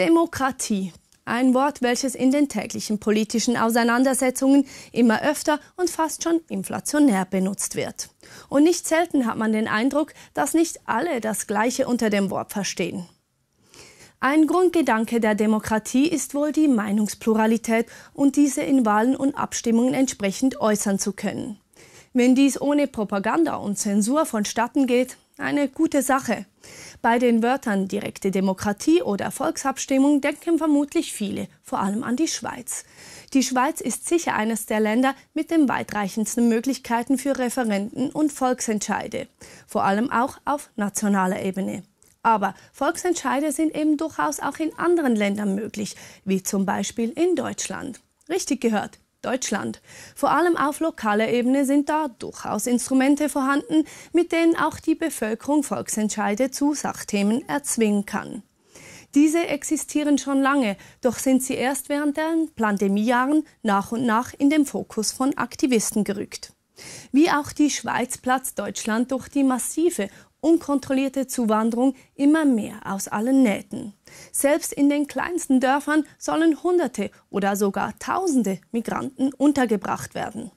Demokratie. Ein Wort, welches in den täglichen politischen Auseinandersetzungen immer öfter und fast schon inflationär benutzt wird. Und nicht selten hat man den Eindruck, dass nicht alle das Gleiche unter dem Wort verstehen. Ein Grundgedanke der Demokratie ist wohl die Meinungspluralität und diese in Wahlen und Abstimmungen entsprechend äußern zu können. Wenn dies ohne Propaganda und Zensur vonstatten geht, eine gute Sache. Bei den Wörtern direkte Demokratie oder Volksabstimmung denken vermutlich viele, vor allem an die Schweiz. Die Schweiz ist sicher eines der Länder mit den weitreichendsten Möglichkeiten für Referenden und Volksentscheide, vor allem auch auf nationaler Ebene. Aber Volksentscheide sind eben durchaus auch in anderen Ländern möglich, wie zum Beispiel in Deutschland. Richtig gehört, Deutschland. Vor allem auf lokaler Ebene sind da durchaus Instrumente vorhanden, mit denen auch die Bevölkerung Volksentscheide zu Sachthemen erzwingen kann. Diese existieren schon lange, doch sind sie erst während den Pandemiejahren nach und nach in den Fokus von Aktivisten gerückt. Wie auch die Schweiz platzt Deutschland durch die massive unkontrollierte Zuwanderung immer mehr aus allen Nähten. Selbst in den kleinsten Dörfern sollen Hunderte oder sogar Tausende Migranten untergebracht werden.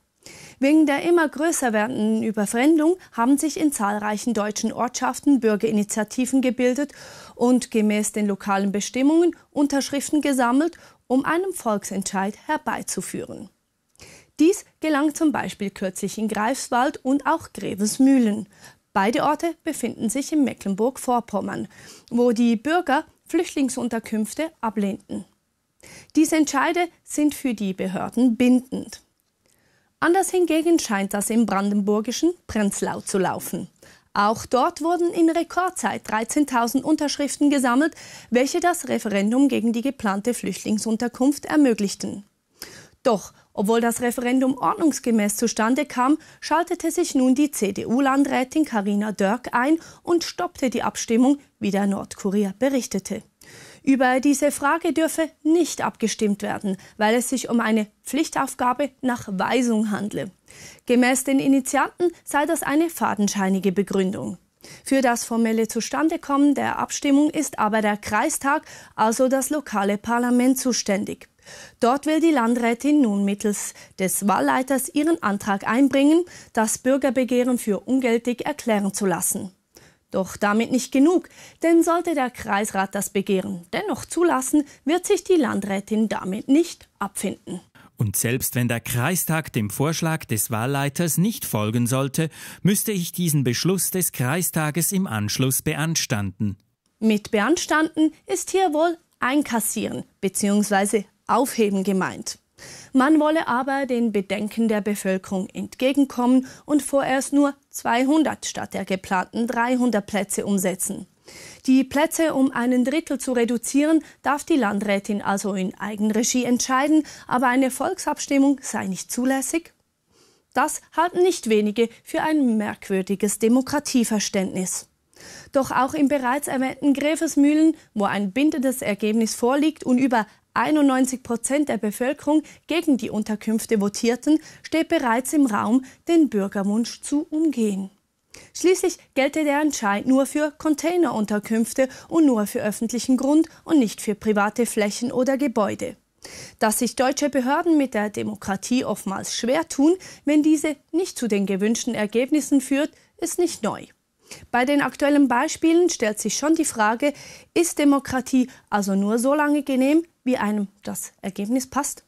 Wegen der immer größer werdenden Überfremdung haben sich in zahlreichen deutschen Ortschaften Bürgerinitiativen gebildet und gemäß den lokalen Bestimmungen Unterschriften gesammelt, um einen Volksentscheid herbeizuführen. Dies gelang zum Beispiel kürzlich in Greifswald und auch Grevesmühlen. Beide Orte befinden sich in Mecklenburg-Vorpommern, wo die Bürger Flüchtlingsunterkünfte ablehnten. Diese Entscheide sind für die Behörden bindend. Anders hingegen scheint das im brandenburgischen Prenzlau zu laufen. Auch dort wurden in Rekordzeit 13.000 Unterschriften gesammelt, welche das Referendum gegen die geplante Flüchtlingsunterkunft ermöglichten. Doch obwohl das Referendum ordnungsgemäß zustande kam, schaltete sich nun die CDU-Landrätin Karina Dörk ein und stoppte die Abstimmung, wie der Nordkurier berichtete. Über diese Frage dürfe nicht abgestimmt werden, weil es sich um eine Pflichtaufgabe nach Weisung handle. Gemäß den Initianten sei das eine fadenscheinige Begründung. Für das formelle Zustandekommen der Abstimmung ist aber der Kreistag, also das lokale Parlament, zuständig. Dort will die Landrätin nun mittels des Wahlleiters ihren Antrag einbringen, das Bürgerbegehren für ungültig erklären zu lassen. Doch damit nicht genug, denn sollte der Kreisrat das Begehren dennoch zulassen, wird sich die Landrätin damit nicht abfinden. Und selbst wenn der Kreistag dem Vorschlag des Wahlleiters nicht folgen sollte, müsste ich diesen Beschluss des Kreistages im Anschluss beanstanden. Mit beanstanden ist hier wohl einkassieren bzw. Aufheben gemeint. Man wolle aber den Bedenken der Bevölkerung entgegenkommen und vorerst nur 200 statt der geplanten 300 Plätze umsetzen. Die Plätze um einen Drittel zu reduzieren, darf die Landrätin also in Eigenregie entscheiden, aber eine Volksabstimmung sei nicht zulässig? Das halten nicht wenige für ein merkwürdiges Demokratieverständnis. Doch auch im bereits erwähnten Gräfersmühlen, wo ein bindendes Ergebnis vorliegt und über 91 Prozent der Bevölkerung gegen die Unterkünfte votierten, steht bereits im Raum, den Bürgerwunsch zu umgehen. Schließlich gelte der Entscheid nur für Containerunterkünfte und nur für öffentlichen Grund und nicht für private Flächen oder Gebäude. Dass sich deutsche Behörden mit der Demokratie oftmals schwer tun, wenn diese nicht zu den gewünschten Ergebnissen führt, ist nicht neu. Bei den aktuellen Beispielen stellt sich schon die Frage, ist Demokratie also nur so lange genehm, wie einem das Ergebnis passt?